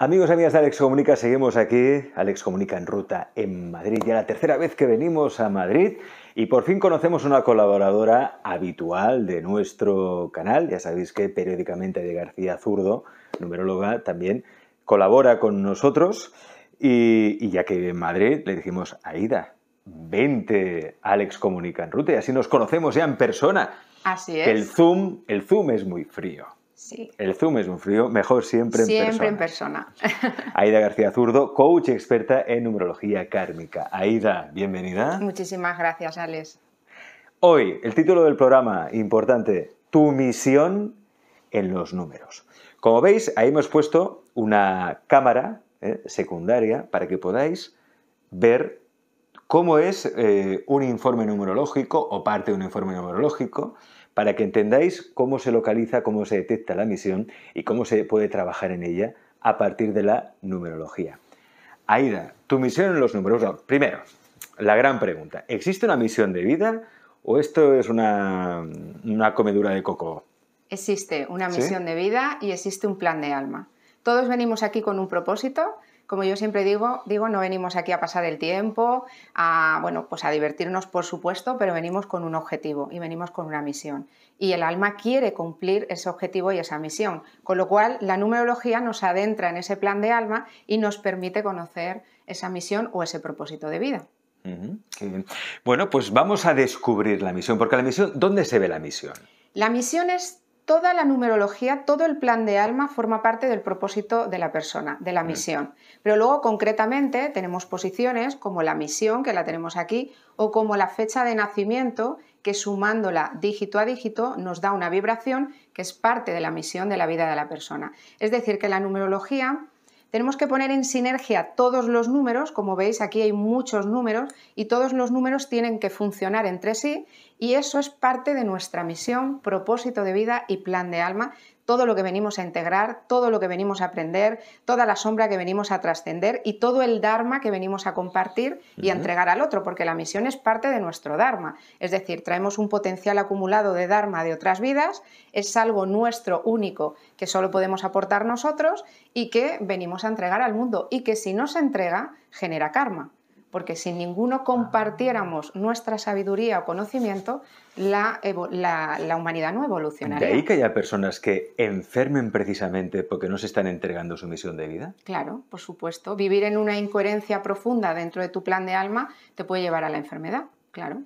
Amigos y amigas de Alex Comunica, seguimos aquí, Alex Comunica en ruta en Madrid, ya la tercera vez que venimos a Madrid y por fin conocemos una colaboradora habitual de nuestro canal, ya sabéis que periódicamente de García Zurdo, numeróloga, también colabora con nosotros y, ya que en Madrid le dijimos, Aida, vente Alex Comunica en ruta y así nos conocemos ya en persona. Así es. el Zoom, el Zoom es muy frío. El Zoom es un frío, mejor siempre en persona. Siempre en persona. Aida García Zurdo, coach experta en numerología kármica. Aida, bienvenida. Muchísimas gracias, Alex. Hoy, el título del programa, importante, tu misión en los números. Como veis, ahí hemos puesto una cámara eh, secundaria para que podáis ver cómo es eh, un informe numerológico o parte de un informe numerológico para que entendáis cómo se localiza, cómo se detecta la misión y cómo se puede trabajar en ella a partir de la numerología. Aida, tu misión en los números. primero, la gran pregunta, ¿existe una misión de vida o esto es una, comedura de coco? Existe una misión de vida y existe un plan de alma. Todos venimos aquí con un propósito como yo siempre digo, digo, no venimos aquí a pasar el tiempo, a, bueno, pues a divertirnos, por supuesto, pero venimos con un objetivo y venimos con una misión. Y el alma quiere cumplir ese objetivo y esa misión, con lo cual la numerología nos adentra en ese plan de alma y nos permite conocer esa misión o ese propósito de vida. Bueno, pues vamos a descubrir la misión, porque la misión, ¿dónde se ve la misión? La misión es toda la numerología, todo el plan de alma forma parte del propósito de la persona, de la mm. misión. Pero luego concretamente tenemos posiciones como la misión, que la tenemos aquí, o como la fecha de nacimiento, que sumándola dígito a dígito nos da una vibración que es parte de la misión de la vida de la persona. Es decir, que la numerología tenemos que poner en sinergia todos los números, como veis aquí hay muchos números y todos los números tienen que funcionar entre sí y eso es parte de nuestra misión, propósito de vida y plan de alma, todo lo que venimos a integrar, todo lo que venimos a aprender, toda la sombra que venimos a trascender y todo el Dharma que venimos a compartir y a entregar al otro, porque la misión es parte de nuestro Dharma. Es decir, traemos un potencial acumulado de Dharma de otras vidas, es algo nuestro único que solo podemos aportar nosotros y que venimos a entregar al mundo y que si no se entrega, genera karma porque si ninguno ah. compartiéramos nuestra sabiduría o conocimiento, la, humanidad no evolucionaría. ¿De ahí que haya personas que enfermen precisamente porque no se están entregando su misión de vida? Claro, por supuesto. Vivir en una incoherencia profunda dentro de tu plan de alma te puede llevar a la enfermedad, claro.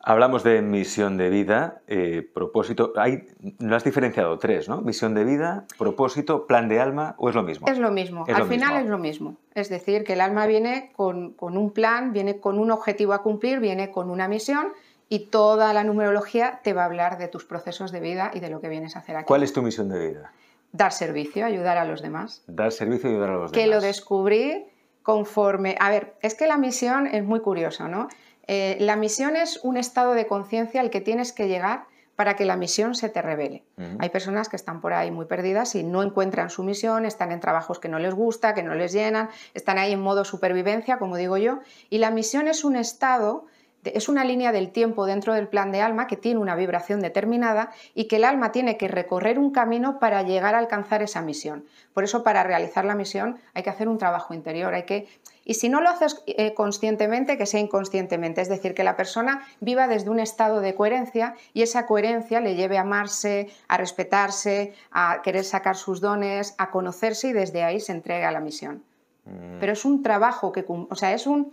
Hablamos de misión de vida, eh, propósito. Hay, lo has diferenciado tres, ¿no? Misión de vida, propósito, plan de alma, ¿o es lo mismo? Es lo mismo. Al final es lo mismo. Es decir, que el alma viene con, un plan, viene con un objetivo a cumplir, viene con una misión y toda la numerología te va a hablar de tus procesos de vida y de lo que vienes a hacer aquí. ¿Cuál es tu misión de vida? Dar servicio, ayudar a los demás. Dar servicio, y ayudar a los demás. Que lo descubrí conforme. A ver, es que la misión es muy curiosa, ¿no? Eh, la misión es un estado de conciencia al que tienes que llegar para que la misión se te revele. Hay personas que están por ahí muy perdidas y no encuentran su misión, están en trabajos que no les gusta, que no les llenan, están ahí en modo supervivencia, como digo yo, y la misión es un estado este, es una línea del tiempo dentro del plan de alma que tiene una vibración determinada y que el alma tiene que recorrer un camino para llegar a alcanzar esa misión. Por eso para realizar la misión hay que hacer un trabajo interior, hay que y si no lo haces eh, conscientemente, que sea inconscientemente, es decir, que la persona viva desde un estado de coherencia y esa coherencia le lleve a amarse, a respetarse, a querer sacar sus dones, a conocerse y desde ahí se entrega a la misión. Mm. pero es un trabajo que, o sea, es son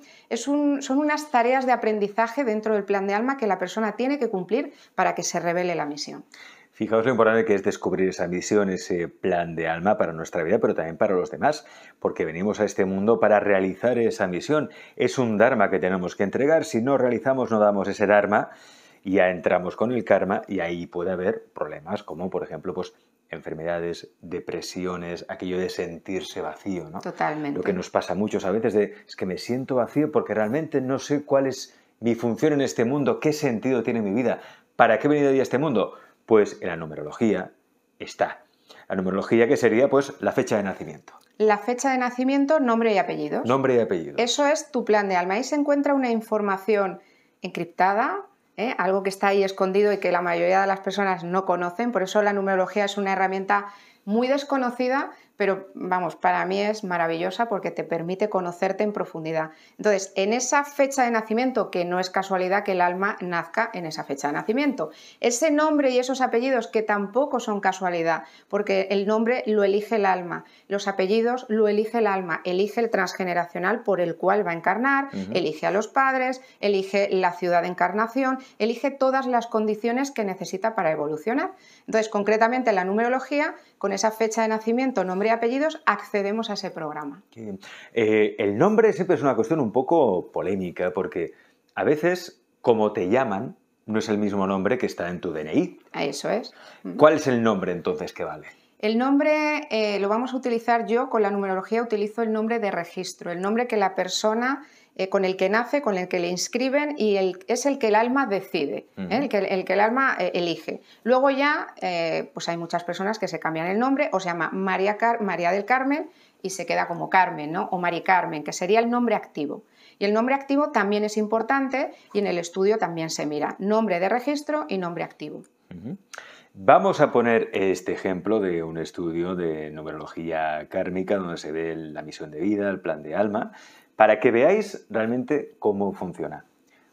unas tareas de aprendizaje dentro del plan de alma que la persona tiene que cumplir para que se revele la misión. Fijaos lo importante que es descubrir esa misión, ese plan de alma para nuestra vida, pero también para los demás, porque venimos a este mundo para realizar esa misión. Es un dharma que tenemos que entregar. Si no realizamos, no damos ese dharma, ya entramos con el karma y ahí puede haber problemas como, por ejemplo, pues, enfermedades, depresiones, aquello de sentirse vacío, ¿no? Totalmente. Lo que nos pasa a muchos a veces de es que me siento vacío porque realmente no sé cuál es mi función en este mundo, qué sentido tiene mi vida, para qué he venido a este mundo. Pues en la numerología está. La numerología que sería pues la fecha de nacimiento. La fecha de nacimiento, nombre y apellido. Nombre y apellido. Eso es tu plan de alma. Ahí se encuentra una información encriptada, ¿eh? algo que está ahí escondido y que la mayoría de las personas no conocen. Por eso la numerología es una herramienta muy desconocida pero vamos, para mí es maravillosa porque te permite conocerte en profundidad. Entonces, en esa fecha de nacimiento, que no es casualidad que el alma nazca en esa fecha de nacimiento, ese nombre y esos apellidos que tampoco son casualidad, porque el nombre lo elige el alma, los apellidos lo elige el alma, elige el transgeneracional por el cual va a encarnar, elige a los padres, elige la ciudad de encarnación, elige todas las condiciones que necesita para evolucionar. Entonces, concretamente, la numerología, con esa fecha de nacimiento, nombre apellidos accedemos a ese programa. Eh, el nombre siempre es una cuestión un poco polémica porque a veces, como te llaman, no es el mismo nombre que está en tu DNI. Eso es. ¿Cuál es el nombre entonces que vale? El nombre eh, lo vamos a utilizar yo con la numerología, utilizo el nombre de registro, el nombre que la persona eh, con el que nace, con el que le inscriben y es el que el alma decide, ¿eh? el, que, el, alma eh, elige. Luego ya, pues hay muchas personas que se cambian el nombre o se llama María, María del Carmen y se queda como Carmen, ¿no? O Mari Carmen, que sería el nombre activo. Y el nombre activo también es importante y en el estudio también se mira nombre de registro y nombre activo. Vamos a poner este ejemplo de un estudio de numerología kármica donde se ve la misión de vida, el plan de alma, para que veáis realmente cómo funciona.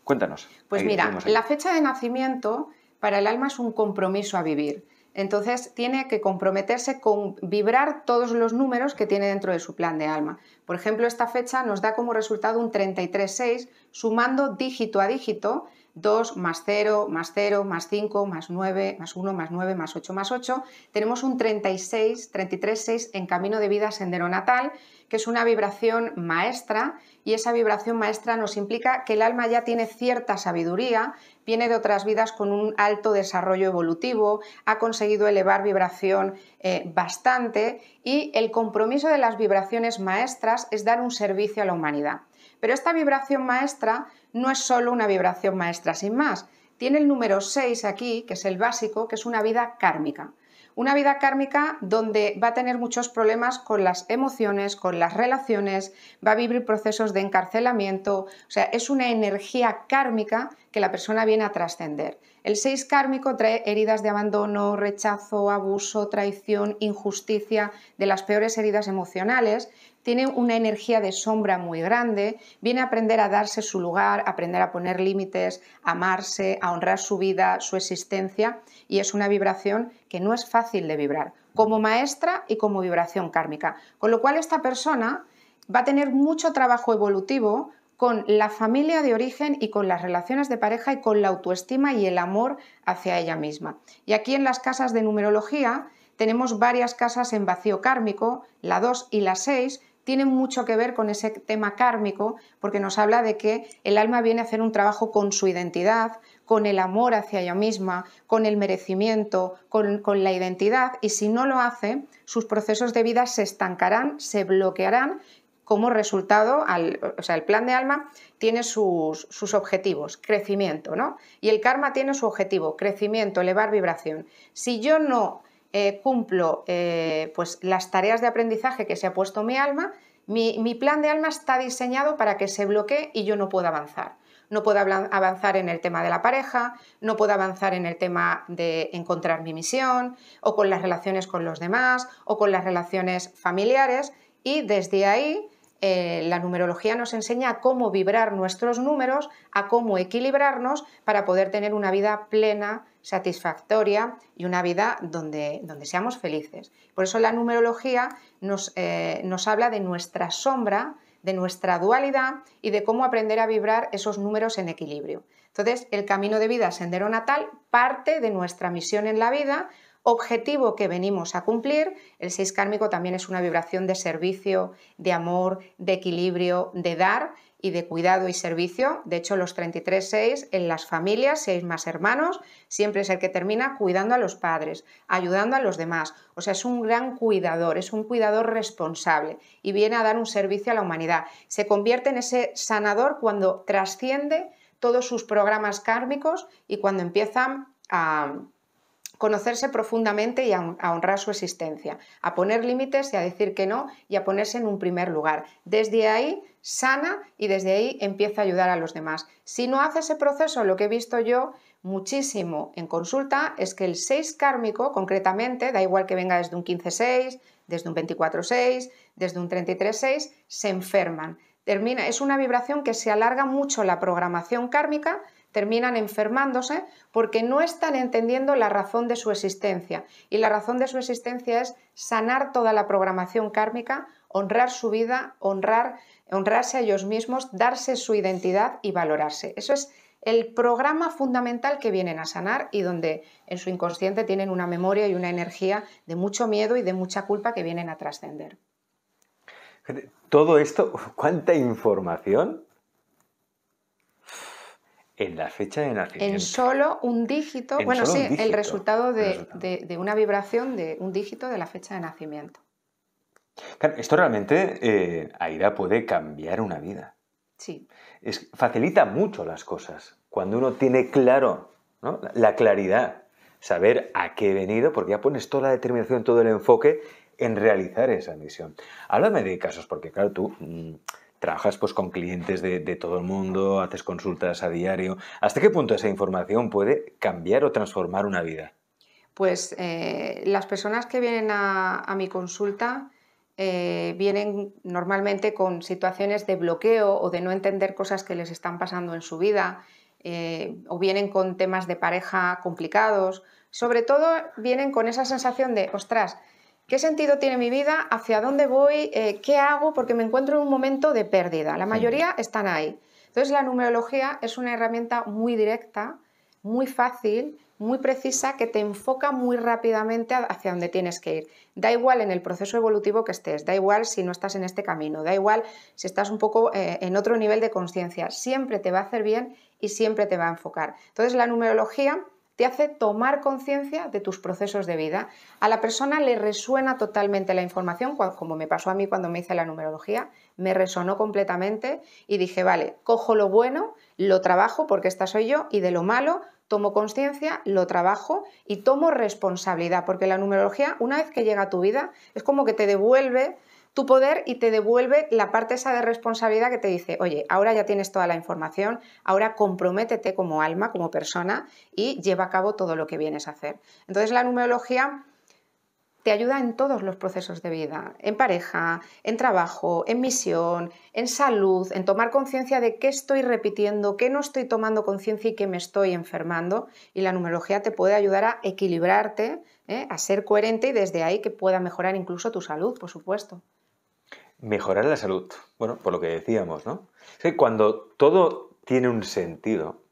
Cuéntanos. Pues mira, la fecha de nacimiento para el alma es un compromiso a vivir. Entonces tiene que comprometerse con vibrar todos los números que tiene dentro de su plan de alma. Por ejemplo, esta fecha nos da como resultado un 33.6, sumando dígito a dígito, 2 más 0 más 0 más 5 más 9 más 1 más 9 más 8 más 8, tenemos un 36, 33, 6 en camino de vida sendero natal, que es una vibración maestra y esa vibración maestra nos implica que el alma ya tiene cierta sabiduría, viene de otras vidas con un alto desarrollo evolutivo, ha conseguido elevar vibración eh, bastante y el compromiso de las vibraciones maestras es dar un servicio a la humanidad. Pero esta vibración maestra no es solo una vibración maestra sin más. Tiene el número 6 aquí, que es el básico, que es una vida kármica. Una vida kármica donde va a tener muchos problemas con las emociones, con las relaciones, va a vivir procesos de encarcelamiento, o sea, es una energía kármica que la persona viene a trascender. El 6 kármico trae heridas de abandono, rechazo, abuso, traición, injusticia, de las peores heridas emocionales tiene una energía de sombra muy grande, viene a aprender a darse su lugar, aprender a poner límites, a amarse, a honrar su vida, su existencia, y es una vibración que no es fácil de vibrar, como maestra y como vibración kármica. Con lo cual esta persona va a tener mucho trabajo evolutivo con la familia de origen y con las relaciones de pareja y con la autoestima y el amor hacia ella misma. Y aquí en las casas de numerología tenemos varias casas en vacío kármico, la 2 y la 6, tiene mucho que ver con ese tema kármico, porque nos habla de que el alma viene a hacer un trabajo con su identidad, con el amor hacia ella misma, con el merecimiento, con, la identidad, y si no lo hace, sus procesos de vida se estancarán, se bloquearán como resultado, o sea, el plan de alma tiene sus, sus, objetivos, crecimiento, ¿no? Y el karma tiene su objetivo, crecimiento, elevar vibración. Si yo no eh, cumplo eh, pues las tareas de aprendizaje que se ha puesto mi alma, mi, plan de alma está diseñado para que se bloquee y yo no pueda avanzar no puedo avanzar en el tema de la pareja, no puedo avanzar en el tema de encontrar mi misión, o con las relaciones con los demás, o con las relaciones familiares. Y desde ahí eh, la numerología nos enseña cómo vibrar nuestros números, a cómo equilibrarnos para poder tener una vida plena, satisfactoria y una vida donde, donde seamos felices. Por eso la numerología nos, eh, nos habla de nuestra sombra, de nuestra dualidad y de cómo aprender a vibrar esos números en equilibrio. Entonces, el camino de vida sendero natal parte de nuestra misión en la vida, objetivo que venimos a cumplir. El seis kármico también es una vibración de servicio, de amor, de equilibrio, de dar y de cuidado y servicio. De hecho, los 33-6 en las familias, seis más hermanos, siempre es el que termina cuidando a los padres, ayudando a los demás. O sea, es un gran cuidador, es un cuidador responsable y viene a dar un servicio a la humanidad. Se convierte en ese sanador cuando trasciende todos sus programas kármicos y cuando empiezan a conocerse profundamente y a honrar su existencia, a poner límites y a decir que no y a ponerse en un primer lugar. Desde ahí sana y desde ahí empieza a ayudar a los demás. Si no hace ese proceso, lo que he visto yo muchísimo en consulta es que el 6 kármico, concretamente, da igual que venga desde un 15-6, desde un 24-6, desde un 33-6, se enferman. Termina, es una vibración que se alarga mucho la programación kármica, terminan enfermándose porque no están entendiendo la razón de su existencia. Y la razón de su existencia es sanar toda la programación kármica, honrar su vida, honrar honrarse a ellos mismos, darse su identidad y valorarse. Eso es el programa fundamental que vienen a sanar y donde en su inconsciente tienen una memoria y una energía de mucho miedo y de mucha culpa que vienen a trascender. Todo esto, ¿cuánta información? En la fecha de nacimiento. En solo un dígito, bueno, sí, el resultado, de una vibración de un dígito de la fecha de nacimiento esto realmente, eh, Aida, puede cambiar una vida. Sí. facilita mucho las cosas cuando uno tiene claro, la claridad, saber a qué he venido, porque ya pones toda la determinación, todo el enfoque en realizar esa misión. Háblame de casos, porque claro, tú mm, trabajas pues, con clientes de, todo el mundo, haces consultas a diario. ¿Hasta qué punto esa información puede cambiar o transformar una vida? Pues eh, las personas que vienen a mi consulta eh, vienen normalmente con situaciones de bloqueo o de no entender cosas que les están pasando en su vida, eh, o vienen con temas de pareja complicados. Sobre todo vienen con esa sensación de, ostras, ¿qué sentido tiene mi vida? ¿Hacia dónde voy? Eh, ¿Qué hago? Porque me encuentro en un momento de pérdida. La mayoría están ahí. Entonces la numerología es una herramienta muy directa, muy fácil muy precisa que te enfoca muy rápidamente hacia donde tienes que ir. Da igual en el proceso evolutivo que estés, da igual si no estás en este camino, da igual si estás un poco eh, en otro nivel de conciencia, siempre te va a hacer bien y siempre te va a enfocar. Entonces la numerología te hace tomar conciencia de tus procesos de vida. A la persona le resuena totalmente la información, como me pasó a mí cuando me hice la numerología, me resonó completamente y dije, vale, cojo lo bueno, lo trabajo porque esta soy yo, y de lo malo tomo conciencia, lo trabajo y tomo responsabilidad, porque la numerología, una vez que llega a tu vida, es como que te devuelve tu poder y te devuelve la parte esa de responsabilidad que te dice, oye, ahora ya tienes toda la información, ahora comprométete como alma, como persona y lleva a cabo todo lo que vienes a hacer. Entonces la numerología te ayuda en todos los procesos de vida, en pareja, en trabajo, en misión, en salud, en tomar conciencia de qué estoy repitiendo, qué no estoy tomando conciencia y qué me estoy enfermando. Y la numerología te puede ayudar a equilibrarte, ¿eh? a ser coherente y desde ahí que pueda mejorar incluso tu salud, por supuesto. Mejorar la salud. Bueno, por lo que decíamos, ¿no? Es que cuando todo tiene un sentido,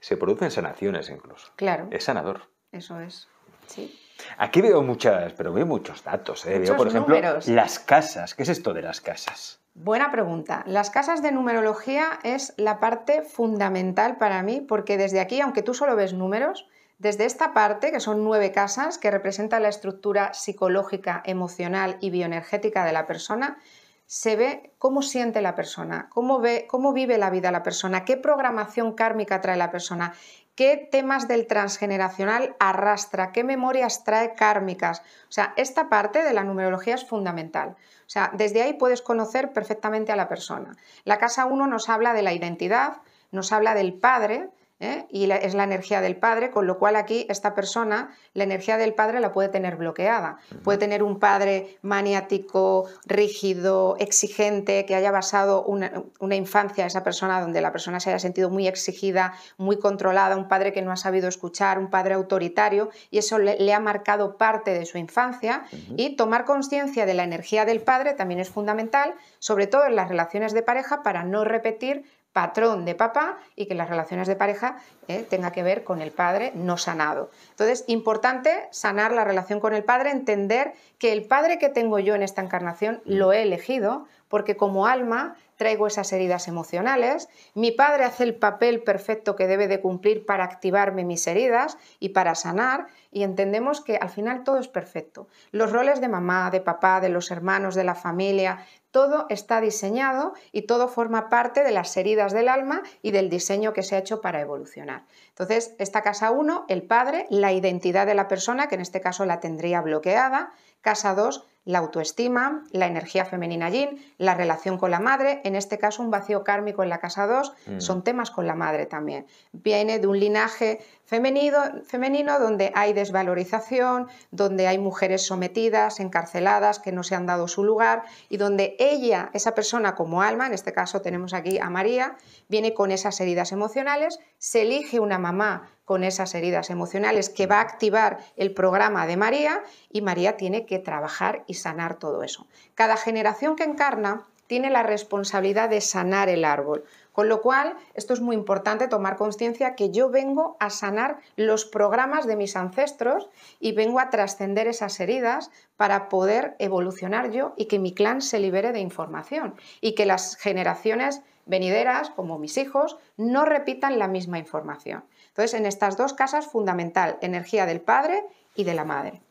se producen sanaciones incluso. Claro. Es sanador. Eso es. Sí. Aquí veo muchas, pero veo muchos datos. ¿eh? veo, por ejemplo, las casas. ¿Qué es esto de las casas? Buena pregunta. Las casas de numerología es la parte fundamental para mí, porque desde aquí, aunque tú solo ves números, desde esta parte, que son nueve casas, que representan la estructura psicológica, emocional y bioenergética de la persona, se ve cómo siente la persona, cómo, ve, cómo vive la vida la persona, qué programación kármica trae la persona, qué temas del transgeneracional arrastra, qué memorias trae kármicas. O sea, esta parte de la numerología es fundamental. O sea, desde ahí puedes conocer perfectamente a la persona. La casa 1 nos habla de la identidad, nos habla del padre, ¿eh? y es la energía del padre, con lo cual aquí esta persona, la energía del padre la puede tener bloqueada. Puede tener un padre maniático, rígido, exigente, que haya basado una, infancia a esa persona donde la persona se haya sentido muy exigida, muy controlada, un padre que no ha sabido escuchar, un padre autoritario, y eso le, ha marcado parte de su infancia. Y tomar conciencia de la energía del padre también es fundamental, sobre todo en las relaciones de pareja, para no repetir patrón de papá y que las relaciones de pareja eh, tenga que ver con el padre no sanado. Entonces, importante sanar la relación con el padre, entender que el padre que tengo yo en esta encarnación mm. lo he elegido porque como alma traigo esas heridas emocionales, mi padre hace el papel perfecto que debe de cumplir para activarme mis heridas y para sanar y entendemos que al final todo es perfecto. Los roles de mamá, de papá, de los hermanos, de la familia, todo está diseñado y todo forma parte de las heridas del alma y del diseño que se ha hecho para evolucionar. Entonces, esta casa 1, el padre, la identidad de la persona, que en este caso la tendría bloqueada, casa 2, la autoestima, la energía femenina yin, la relación con la madre, en este caso un vacío kármico en la casa 2, mm. son temas con la madre también. Viene de un linaje femenino, femenino donde hay desvalorización, donde hay mujeres sometidas, encarceladas, que no se han dado su lugar y donde ella, esa persona como alma, en este caso tenemos aquí a María, viene con esas heridas emocionales, se elige una mamá con esas heridas emocionales que va a activar el programa de María y María tiene que trabajar y sanar todo eso. Cada generación que encarna tiene la responsabilidad de sanar el árbol. Con lo cual, esto es muy importante tomar conciencia que yo vengo a sanar los programas de mis ancestros y vengo a trascender esas heridas para poder evolucionar yo y que mi clan se libere de información y que las generaciones venideras, como mis hijos, no repitan la misma información. Entonces, en estas dos casas fundamental, energía del padre y de la madre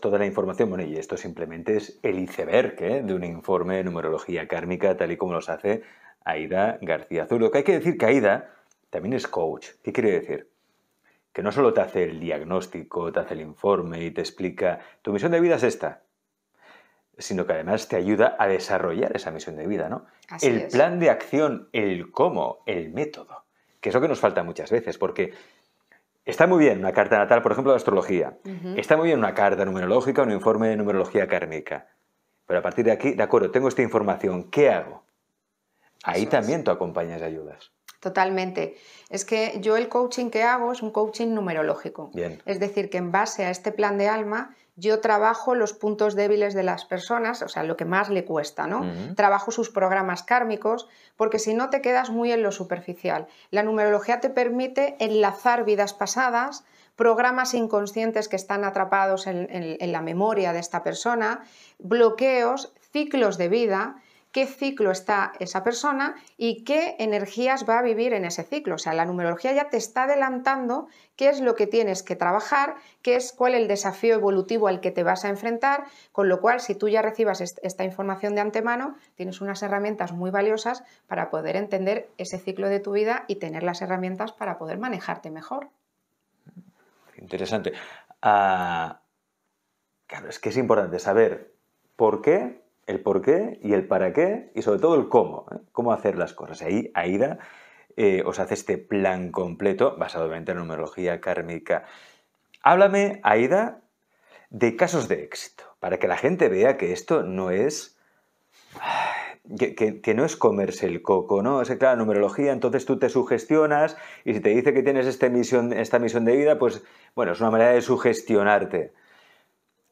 toda la información, bueno, y esto simplemente es el iceberg ¿eh? de un informe de numerología kármica, tal y como los hace Aida García Azul. Lo Que hay que decir que Aida también es coach. ¿Qué quiere decir? Que no solo te hace el diagnóstico, te hace el informe y te explica tu misión de vida es esta, sino que además te ayuda a desarrollar esa misión de vida, ¿no? el plan de acción, el cómo, el método, que es lo que nos falta muchas veces, porque Está muy bien una carta natal, por ejemplo, de astrología. Está muy bien una carta numerológica, un informe de numerología kármica. Pero a partir de aquí, de acuerdo, tengo esta información, ¿qué hago? Ahí también tú acompañas y ayudas. Totalmente. Es que yo el coaching que hago es un coaching numerológico. Bien. Es decir, que en base a este plan de alma yo trabajo los puntos débiles de las personas, o sea, lo que más le cuesta, ¿no? Trabajo sus programas kármicos, porque si no te quedas muy en lo superficial. La numerología te permite enlazar vidas pasadas, programas inconscientes que están atrapados en la memoria de esta persona, bloqueos, ciclos de vida qué ciclo está esa persona y qué energías va a vivir en ese ciclo. O sea, la numerología ya te está adelantando qué es lo que tienes que trabajar, qué es cuál es el desafío evolutivo al que te vas a enfrentar, con lo cual si tú ya recibas esta información de antemano, tienes unas herramientas muy valiosas para poder entender ese ciclo de tu vida y tener las herramientas para poder manejarte mejor. Interesante. Ah, claro, es que es importante saber por qué el por qué y el para qué y sobre todo el cómo, ¿eh? cómo hacer las cosas. Ahí Aida eh, os hace este plan completo basado en en numerología kármica. Háblame, Aida, de casos de éxito, para que la gente vea que esto no es... Que, no es comerse el coco, ¿no? Es que, claro, numerología, entonces tú te sugestionas y si te dice que tienes esta misión, esta misión de vida, pues, bueno, es una manera de sugestionarte.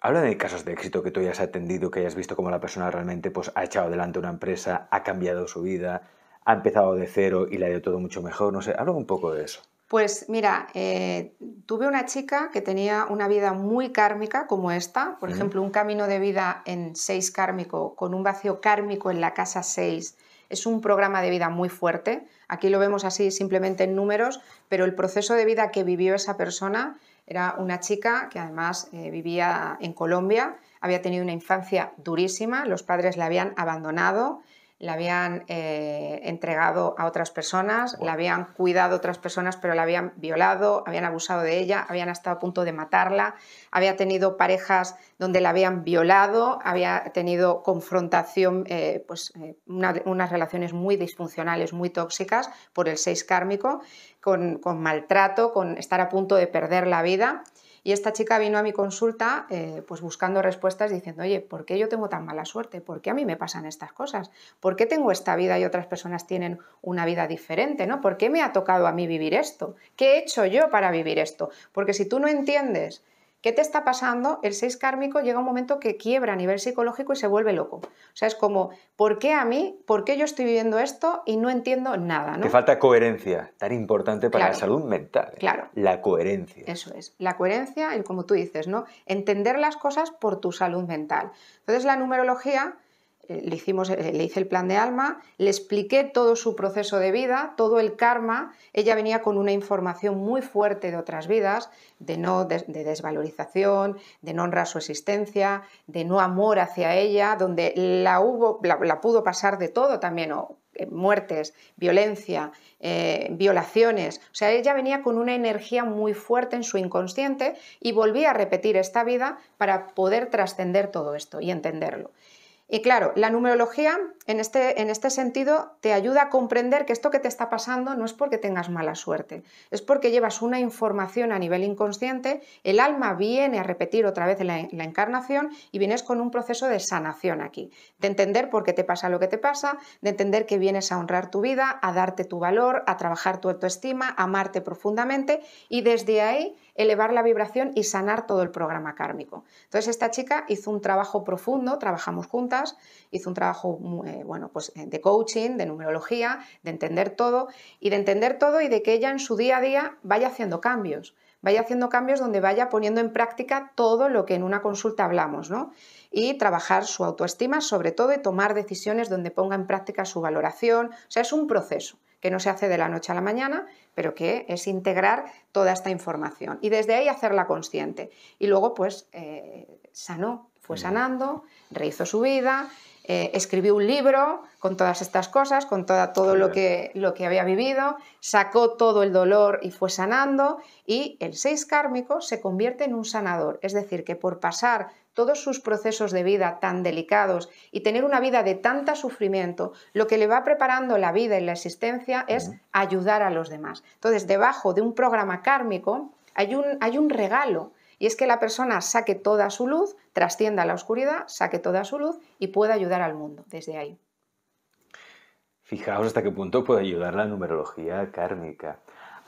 Habla de casos de éxito que tú hayas atendido, que hayas visto cómo la persona realmente pues, ha echado adelante una empresa, ha cambiado su vida, ha empezado de cero y le ha ido todo mucho mejor. No sé, habla un poco de eso. Pues mira, eh, tuve una chica que tenía una vida muy kármica como esta, por ejemplo, un camino de vida en 6 kármico con un vacío kármico en la casa 6. Es un programa de vida muy fuerte. Aquí lo vemos así simplemente en números, pero el proceso de vida que vivió esa persona era una chica que además eh, vivía en Colombia, había tenido una infancia durísima, los padres la habían abandonado, la habían eh, entregado a otras personas, la habían cuidado otras personas, pero la habían violado, habían abusado de ella, habían estado a punto de matarla, había tenido parejas donde la habían violado, había tenido confrontación, eh, pues eh, unas relaciones muy disfuncionales, muy tóxicas por el seis kármico, con maltrato, con estar a punto de perder la vida y esta chica vino a mi consulta eh, pues buscando respuestas diciendo, oye, ¿por qué yo tengo tan mala suerte? ¿Por qué a mí me pasan estas cosas? ¿Por qué tengo esta vida y otras personas tienen una vida diferente? ¿no? ¿Por qué me ha tocado a mí vivir esto? ¿Qué he hecho yo para vivir esto? Porque si tú no entiendes ¿Qué te está pasando? El 6 kármico llega un momento que quiebra a nivel psicológico y se vuelve loco. O sea, es como, ¿por qué a mí? ¿Por qué yo estoy viviendo esto y no entiendo nada? ¿no? falta coherencia, tan importante para la salud mental. ¿eh? Claro. La coherencia. Eso es. La coherencia, y como tú dices, ¿no? Entender las cosas por tu salud mental. Entonces, la numerología eh, eh, le, hice el plan de alma, le expliqué todo su proceso de vida, todo el karma. Ella venía con una información muy fuerte de otras vidas, de, no, de, desvalorización, de no honrar su existencia, de no amor hacia ella, donde la, hubo, la, pudo pasar de todo también, eh, muertes, violencia, violaciones. O sea, ella venía con una energía muy fuerte en su inconsciente y volvía a repetir esta vida para poder trascender todo esto y entenderlo. Y claro, la numerología este, en este, sentido te ayuda a comprender que esto que te está pasando no es porque tengas mala suerte, es porque llevas una información a nivel inconsciente, el alma viene a repetir otra vez la, la encarnación y vienes con un proceso de sanación aquí, de entender por qué te pasa lo que te pasa, de entender que vienes a honrar tu vida, a darte tu valor, a trabajar tu autoestima, a amarte profundamente y desde ahí elevar la vibración y sanar todo el programa kármico. Entonces esta chica hizo un trabajo profundo, trabajamos juntas, hizo un trabajo eh, bueno, pues eh, de coaching, de numerología, de entender todo y de entender todo y de que ella en su día a día vaya haciendo cambios, vaya haciendo cambios donde vaya poniendo en práctica todo lo que en una consulta hablamos, ¿no? Y trabajar su autoestima sobre todo y tomar decisiones donde ponga en práctica su valoración, o sea, es un proceso que no se hace de la noche a la mañana, pero que es integrar toda esta información y desde ahí hacerla consciente. Y luego, pues, eh, sanó, fue sanando, rehizo su vida, eh, escribió un libro con todas estas cosas, con toda, todo lo que, lo que había vivido, sacó todo el dolor y fue sanando, y el seis kármico se convierte en un sanador, es decir, que por pasar todos sus procesos de vida tan delicados y tener una vida de tanta sufrimiento, lo que le va preparando la vida y la existencia es ayudar a los demás. Entonces, debajo de un programa kármico hay un, hay un regalo. Y es que la persona saque toda su luz, trascienda la oscuridad, saque toda su luz y pueda ayudar al mundo desde ahí. Fijaos hasta qué punto puede ayudar la numerología kármica.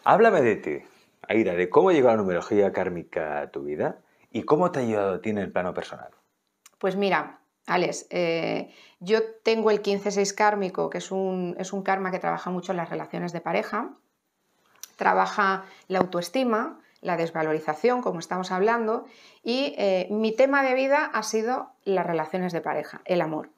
Háblame de ti, Aira, de cómo llegó la numerología kármica a tu vida. ¿Y cómo te ha ayudado a ti en el plano personal? Pues mira, Alex, eh, yo tengo el 15-6 kármico, que es un, karma que trabaja mucho en las relaciones de pareja, trabaja la autoestima, la desvalorización, como estamos hablando, y eh, mi tema de vida ha sido las relaciones de pareja, el amor.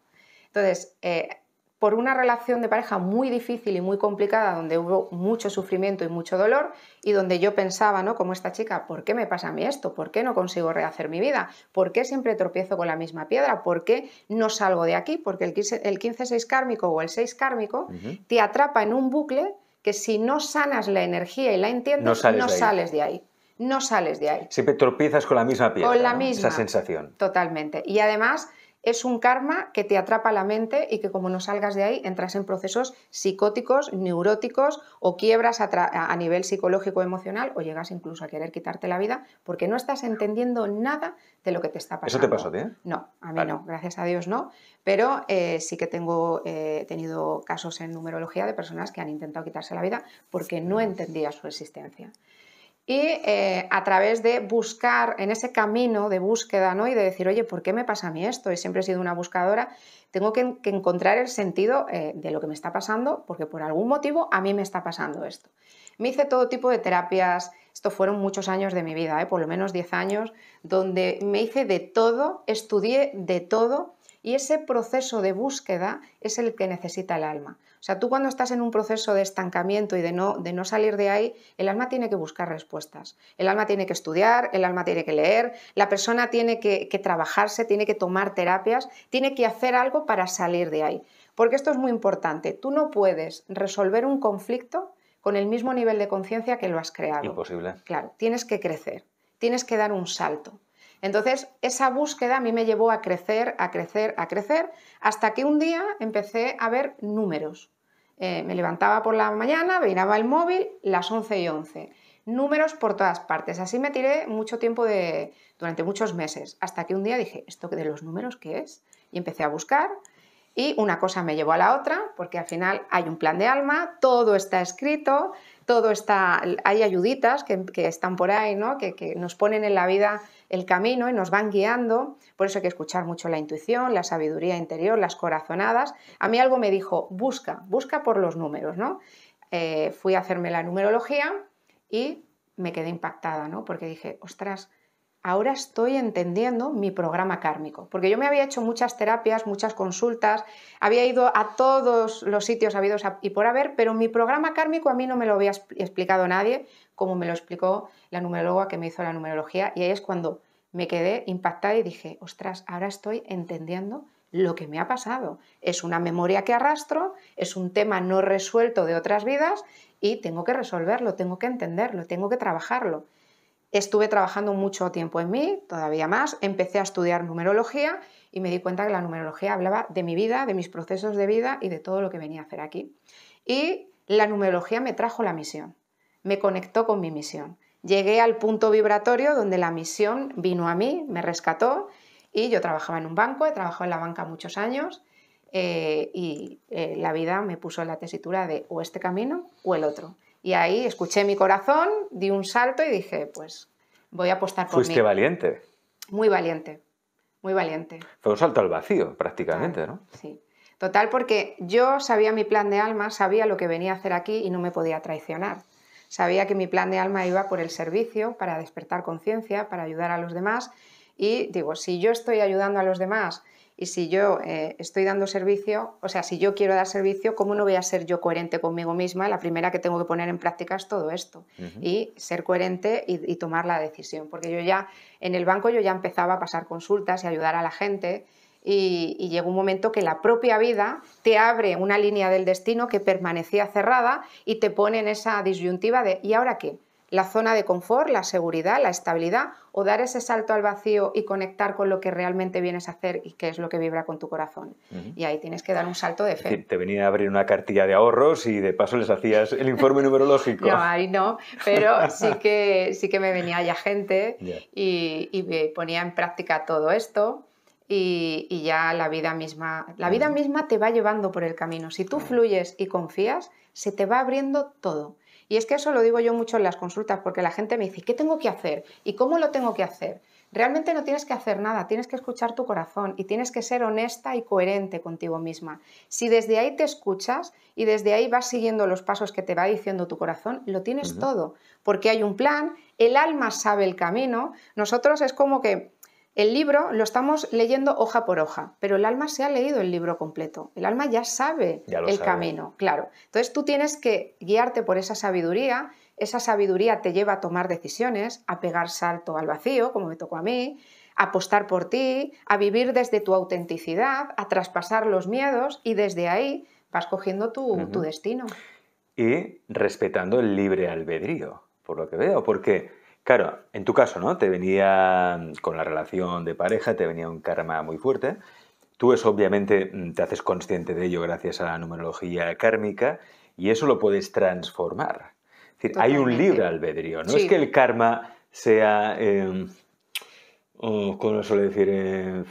Entonces, eh, por una relación de pareja muy difícil y muy complicada, donde hubo mucho sufrimiento y mucho dolor, y donde yo pensaba, ¿no? Como esta chica, ¿por qué me pasa a mí esto? ¿Por qué no consigo rehacer mi vida? ¿Por qué siempre tropiezo con la misma piedra? ¿Por qué no salgo de aquí? Porque el 15-6 kármico o el 6 kármico te atrapa en un bucle que si no sanas la energía y la entiendes, no sales, de, ahí. no sales de ahí. Siempre tropiezas con la misma piedra. Con la misma. Esa sensación. Totalmente. Y además es un karma que te atrapa la mente y que como no salgas de ahí entras en procesos psicóticos, neuróticos o quiebras a, nivel psicológico emocional o llegas incluso a querer quitarte la vida porque no estás entendiendo nada de lo que te está pasando. ¿Eso te pasó a ti? No, a mí no, gracias a Dios no, pero eh, sí que tengo eh, tenido casos en numerología de personas que han intentado quitarse la vida porque no entendía su existencia y eh, a través de buscar en ese camino de búsqueda ¿no? y de decir, oye, ¿por qué me pasa a mí esto? Y siempre he sido una buscadora, tengo que, encontrar el sentido eh, de lo que me está pasando, porque por algún motivo a mí me está pasando esto. Me hice todo tipo de terapias, esto fueron muchos años de mi vida, ¿eh? por lo menos 10 años, donde me hice de todo, estudié de todo y ese proceso de búsqueda es el que necesita el alma. O sea, tú cuando estás en un proceso de estancamiento y de no, de no salir de ahí, el alma tiene que buscar respuestas. El alma tiene que estudiar, el alma tiene que leer, la persona tiene que, que trabajarse, tiene que tomar terapias, tiene que hacer algo para salir de ahí. Porque esto es muy importante. Tú no puedes resolver un conflicto con el mismo nivel de conciencia que lo has creado. Imposible. Claro, tienes que crecer, tienes que dar un salto. Entonces, esa búsqueda a mí me llevó a crecer, a crecer, a crecer, hasta que un día empecé a ver números. Eh, me levantaba por la mañana, veía el móvil, las 11 y 11. Números por todas partes. Así me tiré mucho tiempo de, durante muchos meses, hasta que un día dije, ¿esto de los números qué es? Y empecé a buscar. Y una cosa me llevó a la otra, porque al final hay un plan de alma, todo está escrito, todo está, hay ayuditas que, están por ahí, ¿no? que, nos ponen en la vida el camino y nos van guiando. Por eso hay que escuchar mucho la intuición, la sabiduría interior, las corazonadas. A mí algo me dijo, busca, busca por los números, ¿no? Eh, fui a hacerme la numerología y me quedé impactada, ¿no? Porque dije, ostras, ahora estoy entendiendo mi programa kármico, porque yo me había hecho muchas terapias, muchas consultas, había ido a todos los sitios habidos y por haber, pero mi programa kármico a mí no me lo había explicado nadie, como me lo explicó la numeróloga que me hizo la numerología, y ahí es cuando me quedé impactada y dije, ostras, ahora estoy entendiendo lo que me ha pasado. Es una memoria que arrastro, es un tema no resuelto de otras vidas y tengo que resolverlo, tengo que entenderlo, tengo que trabajarlo. Estuve trabajando mucho tiempo en mí, todavía más, empecé a estudiar numerología y me di cuenta que la numerología hablaba de mi vida, de mis procesos de vida y de todo lo que venía a hacer aquí. Y la numerología me trajo la misión, me conectó con mi misión. Llegué al punto vibratorio donde la misión vino a mí, me rescató y yo trabajaba en un banco, he trabajado en la banca muchos años eh, y eh, la vida me puso en la tesitura de o este camino o el otro. Y ahí escuché mi corazón, di un salto y dije, pues voy a apostar por Fuiste valiente. Muy valiente, muy valiente. Fue un salto al vacío prácticamente, ¿no? Sí. Total, porque yo sabía mi plan de alma, sabía lo que venía a hacer aquí y no me podía traicionar. Sabía que mi plan de alma iba por el servicio, para despertar conciencia, para ayudar a los demás. Y digo, si yo estoy ayudando a los demás y si yo eh, estoy dando servicio, o sea, si yo quiero dar servicio, ¿cómo no voy a ser yo coherente conmigo misma? La primera que tengo que poner en práctica es todo esto y ser coherente y, tomar la decisión. Porque yo ya, en el banco yo ya empezaba a pasar consultas y ayudar a la gente y, y llegó un momento que la propia vida te abre una línea del destino que permanecía cerrada y te pone en esa disyuntiva de ¿y ahora qué? la zona de confort, la seguridad, la estabilidad o dar ese salto al vacío y conectar con lo que realmente vienes a hacer y qué es lo que vibra con tu corazón. Y ahí tienes que dar un salto de fe. te venía a abrir una cartilla de ahorros y de paso les hacías el informe numerológico. no, ahí no, pero sí que, sí que me venía ya gente y, ponía en práctica todo esto. Y, y, ya la vida misma, la vida misma te va llevando por el camino. Si tú fluyes y confías, se te va abriendo todo. Y es que eso lo digo yo mucho en las consultas, porque la gente me dice, ¿qué tengo que hacer? ¿Y cómo lo tengo que hacer? Realmente no tienes que hacer nada, tienes que escuchar tu corazón y tienes que ser honesta y coherente contigo misma. Si desde ahí te escuchas y desde ahí vas siguiendo los pasos que te va diciendo tu corazón, lo tienes todo, porque hay un plan, el alma sabe el camino, nosotros es como que el libro lo estamos leyendo hoja por hoja, pero el alma se ha leído el libro completo. El alma ya sabe el camino, claro. Entonces tú tienes que guiarte por esa sabiduría. Esa sabiduría te lleva a tomar decisiones, a pegar salto al vacío, como me tocó a mí, a apostar por ti, a vivir desde tu autenticidad, a traspasar los miedos y desde ahí vas cogiendo tu destino. Y respetando el libre albedrío, por lo que veo, porque Claro, en tu caso, ¿no? Te venía con la relación de pareja, te venía un karma muy fuerte. Tú eso obviamente mm, te haces consciente de ello gracias a la numerología kármica y eso lo puedes transformar. Es hay un libre albedrío. No es que el karma sea, em, ¿cómo lo suele decir? Em,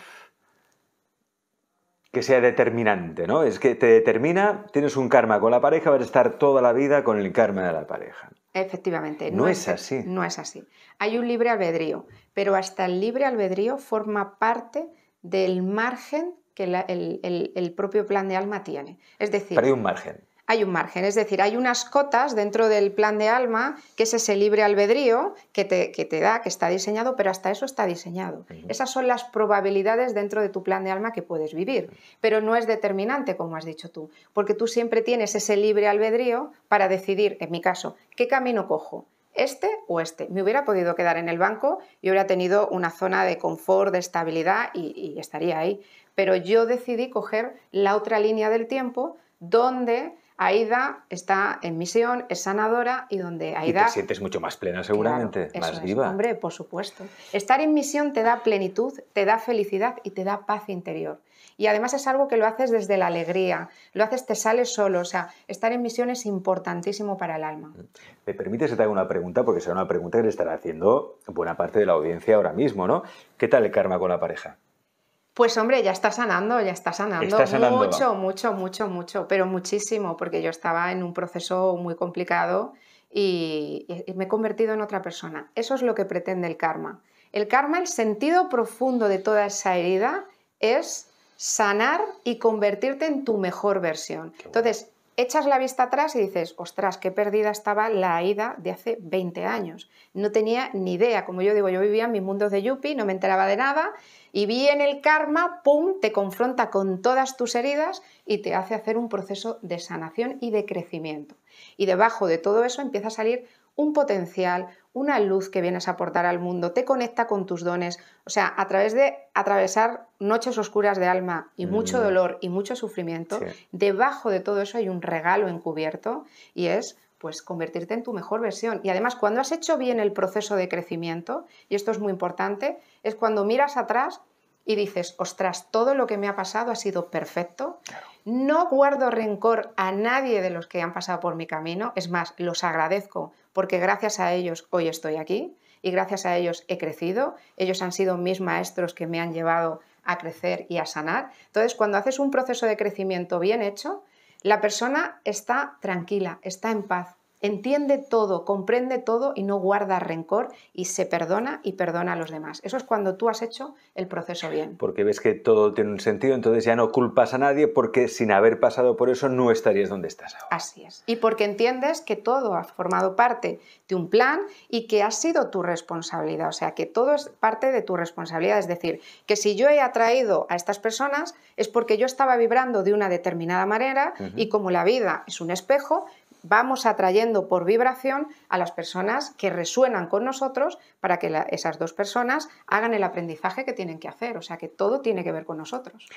que sea determinante, ¿no? Es que te determina, tienes un karma con la pareja, vas a estar toda la vida con el karma de la pareja. Efectivamente. No, es, así. No es así. Hay un libre albedrío, pero hasta el libre albedrío forma parte del margen que el, propio plan de alma tiene. Es decir... Pero hay un margen hay un margen, es decir, hay unas cotas dentro del plan de alma, que es ese libre albedrío que te, que te da, que está diseñado, pero hasta eso está diseñado. Esas son las probabilidades dentro de tu plan de alma que puedes vivir, pero no es determinante, como has dicho tú, porque tú siempre tienes ese libre albedrío para decidir, en mi caso, qué camino cojo, este o este. Me hubiera podido quedar en el banco y hubiera tenido una zona de confort, de estabilidad y estaría ahí, pero yo decidí coger la otra línea del tiempo donde Aida está en misión, es sanadora y donde Aida... te sientes mucho más plena seguramente, más viva. Hombre, por supuesto. Estar en misión te da plenitud, te da felicidad y te da paz interior. Y además es algo que lo haces desde la alegría, lo haces, te sales solo, o sea, estar en misión es importantísimo para el alma. ¿Me permites que te haga una pregunta? Porque será una pregunta que le estará haciendo buena parte de la audiencia ahora mismo, ¿no? ¿Qué tal el karma con la pareja? Pues hombre, ya está sanando, ya está sanando, mucho, mucho, mucho, mucho, pero muchísimo, porque yo estaba en un proceso muy complicado y, me he convertido en otra persona. Eso es lo que pretende el karma. El karma, el sentido profundo de toda esa herida es sanar y convertirte en tu mejor versión. Entonces, echas la vista atrás y dices, ostras, qué perdida estaba la ida de hace 20 años. No tenía ni idea, como yo digo, yo vivía en mi mundo de yuppie, no me enteraba de nada, y vi en el karma, ¡pum!, te confronta con todas tus heridas y te hace hacer un proceso de sanación y de crecimiento. Y debajo de todo eso empieza a salir un potencial, una luz que vienes a aportar al mundo, te conecta con tus dones. O sea, a través de atravesar noches oscuras de alma y mm. mucho dolor y mucho sufrimiento, debajo de todo eso hay un regalo encubierto y es pues convertirte en tu mejor versión. Y además, cuando has hecho bien el proceso de crecimiento, y esto es muy importante, es cuando miras atrás y dices, ostras, todo lo que me ha pasado ha sido perfecto. No guardo rencor a nadie de los que han pasado por mi camino, es más, los agradezco porque gracias a ellos hoy estoy aquí y gracias a ellos he crecido, ellos han sido mis maestros que me han llevado a crecer y a sanar. Entonces, cuando haces un proceso de crecimiento bien hecho, la persona está tranquila, está en paz, entiende todo, comprende todo y no guarda rencor y se perdona y perdona a los demás. Eso es cuando tú has hecho el proceso bien. Porque ves que todo tiene un sentido, entonces ya no culpas a nadie porque sin haber pasado por eso no estarías donde estás ahora. Así es. Y porque entiendes que todo ha formado parte de un plan y que ha sido tu responsabilidad, o sea, que todo es parte de tu responsabilidad, es decir, que si yo he atraído a estas personas es porque yo estaba vibrando de una determinada manera y como la vida es un espejo, vamos atrayendo por vibración a las personas que resuenan con nosotros para que esas dos personas hagan el aprendizaje que tienen que hacer. O sea que todo tiene que ver con nosotros.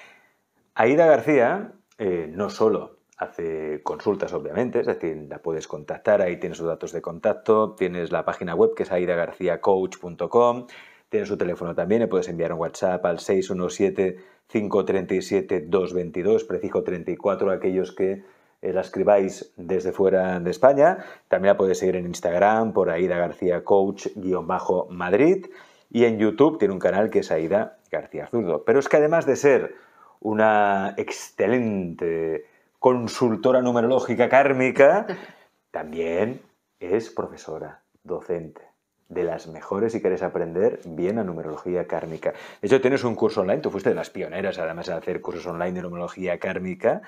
Aida García eh, no solo hace consultas, obviamente, es decir, la puedes contactar, ahí tienes sus datos de contacto, tienes la página web que es aidagarciacoach.com, tienes su teléfono también, le puedes enviar un WhatsApp al 617 537 222, prefijo 34, aquellos que eh, la escribáis desde fuera de España. También la podéis seguir en Instagram por Aida García Coach-Madrid. Y en YouTube tiene un canal que es Aida García Zurdo. Pero es que además de ser una excelente consultora numerológica kármica, también es profesora, docente de las mejores si quieres aprender bien a numerología kármica. De hecho, tienes un curso online, tú fuiste de las pioneras además de hacer cursos online de numerología kármica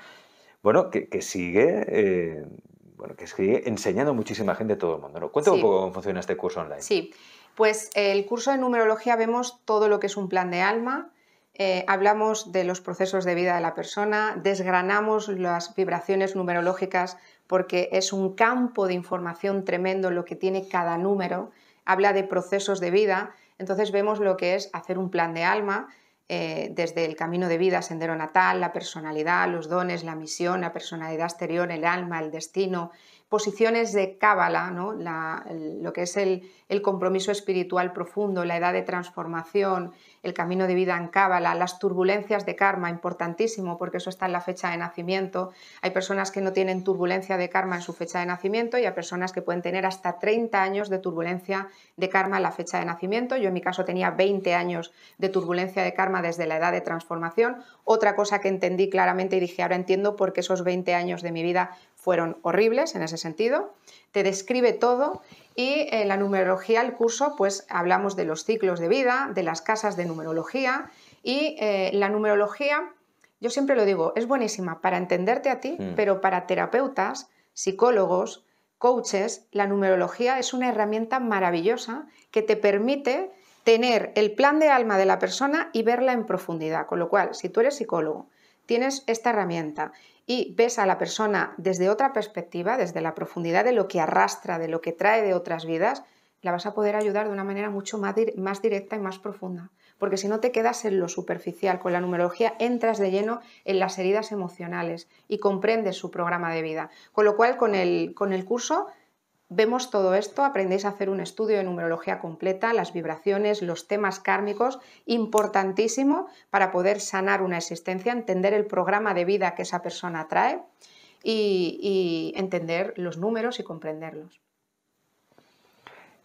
eh, bueno, que, sigue... que enseñando a muchísima gente de todo el mundo. ¿no? Cuéntame un poco cómo funciona este curso online. Sí, pues eh, el curso de numerología vemos todo lo que es un plan de alma, eh, hablamos de los procesos de vida de la persona, desgranamos las vibraciones numerológicas porque es un campo de información tremendo lo que tiene cada número, habla de procesos de vida, entonces vemos lo que es hacer un plan de alma, eh, desde el camino de vida, sendero natal, la personalidad, los dones, la misión, la personalidad exterior, el alma, el destino, posiciones de Cábala, ¿no? lo que es el, compromiso espiritual profundo, la edad de transformación, el camino de vida en Cábala, las turbulencias de karma, importantísimo porque eso está en la fecha de nacimiento. Hay personas que no tienen turbulencia de karma en su fecha de nacimiento y hay personas que pueden tener hasta 30 años de turbulencia de karma en la fecha de nacimiento. Yo en mi caso tenía 20 años de turbulencia de karma desde la edad de transformación. Otra cosa que entendí claramente y dije, ahora entiendo por qué esos 20 años de mi vida fueron horribles en ese sentido. Te describe todo y en eh, la numerología el curso pues hablamos de los ciclos de vida, de las casas de numerología y eh, la numerología, yo siempre lo digo, es buenísima para entenderte a ti, mm. pero para terapeutas, psicólogos, coaches, la numerología es una herramienta maravillosa que te permite tener el plan de alma de la persona y verla en profundidad. Con lo cual, si tú eres psicólogo, tienes esta herramienta y ves a la persona desde otra perspectiva, desde la profundidad de lo que arrastra, de lo que trae de otras vidas, la vas a poder ayudar de una manera mucho más, más directa y más profunda. Porque si no te quedas en lo superficial con la numerología, entras de lleno en las heridas emocionales y comprendes su programa de vida. Con lo cual, con el, con el curso Vemos todo esto, aprendéis a hacer un estudio de numerología completa, las vibraciones, los temas kármicos, importantísimo para poder sanar una existencia, entender el programa de vida que esa persona trae y, entender los números y comprenderlos.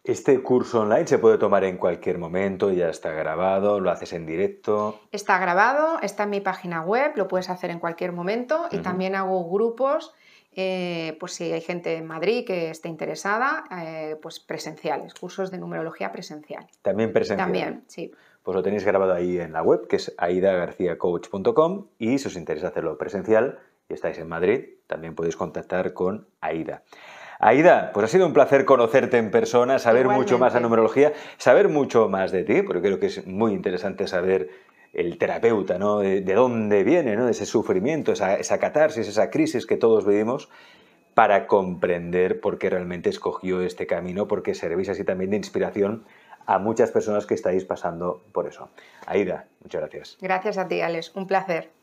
Este curso online se puede tomar en cualquier momento, ya está grabado, lo haces en directo. Está grabado, está en mi página web, lo puedes hacer en cualquier momento y también hago grupos eh, pues si hay gente en Madrid que esté interesada, eh, pues presenciales, cursos de numerología presencial. También presencial. También, sí. Pues lo tenéis grabado ahí en la web, que es aidagarciacoach.com y si os interesa hacerlo presencial y estáis en Madrid, también podéis contactar con Aida. Aida, pues ha sido un placer conocerte en persona, saber mucho más de numerología, saber mucho más de ti, porque creo que es muy interesante saber el terapeuta, ¿no? De, dónde viene, ¿no? De Ese sufrimiento, esa, esa catarsis, esa crisis que todos vivimos para comprender por qué realmente escogió este camino, porque servís así también de inspiración a muchas personas que estáis pasando por eso. Aida, muchas gracias. Gracias a ti, Alex. Un placer.